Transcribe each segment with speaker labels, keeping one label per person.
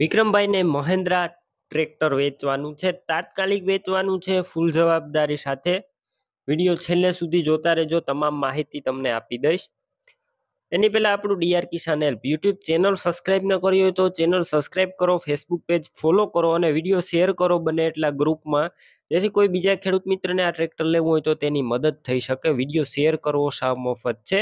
Speaker 1: વિક્રમભાઈને Mahendra tractor વેચવાનું છે તાત્કાલિક વેચવાનું છે ફૂલ જવાબદારી સાથે વિડીયો છેલ્લે સુધી જોતા રહેજો તમામ માહિતી તમને આપી દઈશ એની પહેલાં આપણું DR Kisan help YouTube channel subscribe ન કરી હોય તો ચેનલ સબસ્ક્રાઈબ કરો ફેસબુક પેજ ફોલો કરો અને વિડીયો શેર કરો બને એટલા ગ્રુપમાં જેથી કોઈ બીજા ખેડૂત મિત્રને આ ટ્રેક્ટર લેવું હોય તો તેની મદદ થઈ શકે વિડીયો શેર કરવો સાવ મફત છે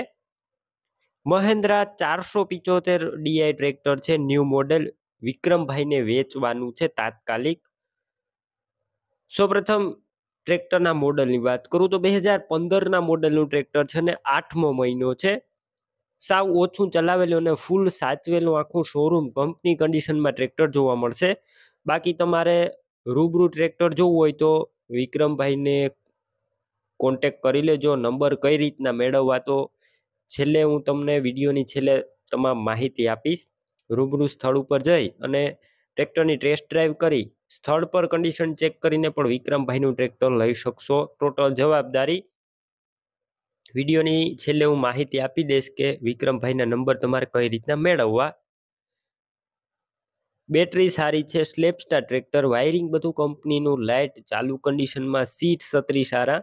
Speaker 1: મહેન્દ્રા ચારસો પિચોતેર ડીઆઈ ટ્રેક્ટર છે ન્યૂ મોડેલ વિક્રમભાઈને વેચવાનું છે તાત્કાલિક સૌપ્રથમ ટ્રેક્ટરના મોડલની વાત કરું તો બે હજાર પંદરના મોડલનું ટ્રેક્ટર છે ને આઠમો મહિનો છે સાવ ઓછું ચલાવેલું અને ફૂલ સાચવેલું આખું શોરૂમ કંપની કન્ડિશનમાં ટ્રેક્ટર જોવા મળશે બાકી તમારે રૂબરૂ ટ્રેક્ટર જોવું હોય તો વિક્રમભાઈને કોન્ટેક કરી લેજો નંબર કઈ રીતના મેળવવા તો છેલ્લે હું તમને વિડીયોની છેલ્લે તમામ માહિતી આપીશ રૂબરૂ સ્થળ ઉપર જઈ અને ટ્રેક્ટરની ટેસ્ટ ડ્રાઈવ કરી સ્થળ પર કન્ડિશન ચેક કરીને પણ વિક્રમભાઈનું ટ્રેક્ટર લઈ શકશો ટોટલ જવાબદારી વિડીયોની છેલ્લે હું માહિતી આપી દઈશ કે વિક્રમભાઈના નંબર તમારે કઈ રીતના મેળવવા બેટરી સારી છે સ્લેપસ્ટાર ટ્રેક્ટર વાયરિંગ બધું કંપનીનું લાઇટ ચાલુ કન્ડિશનમાં સીટ સત્રી સારા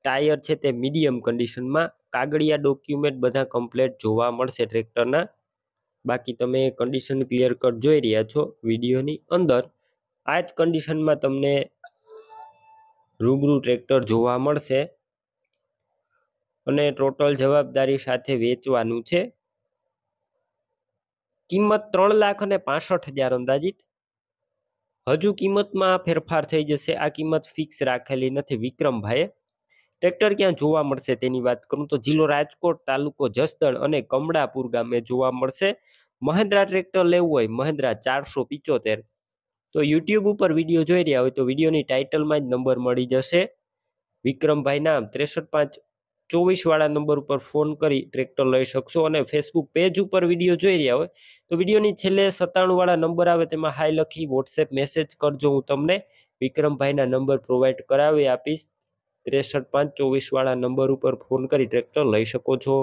Speaker 1: ટાયર છે તે મીડિયમ કન્ડિશનમાં કાગળિયા ડોક્યુમેન્ટ બધા કમ્પ્લેટ જોવા મળશે ટ્રેક્ટરના બાકી તમે કન્ડિશન ક્લિયર કટ જોઈ રહ્યા છો વિડીયોની અંદર આ જ કન્ડિશનમાં તમને રૂબરૂ ટ્રેક્ટર જોવા મળશે અને ટોટલ જવાબદારી સાથે વેચવાનું છે કિંમત ત્રણ લાખ અને પાસઠ હજાર અંદાજિત હજુ કિંમતમાં ફેરફાર થઈ જશે આ કિંમત ફિક્સ રાખેલી નથી વિક્રમભાઈએ ટ્રેક્ટર ક્યાં જોવા મળશે તેની વાત કરું તો જિલ્લો રાજકોટ તાલુકો જસદણ અને કમળાપુર ગામે જોવા મળશે મહેન્દ્રા ટ્રેક્ટર લેવું હોય મહેન્દ્રા ચારસો પિચોતેર તો યુટ્યુબ ઉપર વિડીયો જોઈ રહ્યા હોય તો વિડીયોની ટાઇટલમાં જ નંબર મળી જશે વિક્રમભાઈ નામ ત્રેસઠ પાંચ ચોવીસવાળા નંબર ઉપર ફોન કરી ટ્રેક્ટર લઈ શકશો અને ફેસબુક પેજ ઉપર વિડીયો જોઈ રહ્યા હોય તો વિડીયોની છેલ્લે સત્તાણુંવાળા નંબર આવે તેમાં હાઈ લખી વોટ્સએપ મેસેજ કરજો હું તમને વિક્રમભાઈના નંબર પ્રોવાઈડ કરાવી આપીશ ત્રેસઠ પાંચ ચોવીસવાળા નંબર ઉપર ફોન કરી ટ્રેક્ટર લઈ શકો છો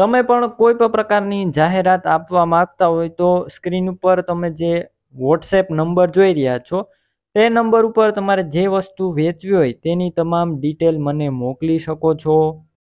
Speaker 2: તમે પણ કોઈ પણ પ્રકારની જાહેરાત આપવા માંગતા હોય તો સ્ક્રીન ઉપર તમે જે વોટ્સએપ નંબર જોઈ રહ્યા છો તે નંબર ઉપર તમારે જે વસ્તુ વેચવી હોય તેની તમામ ડિટેલ મને મોકલી શકો છો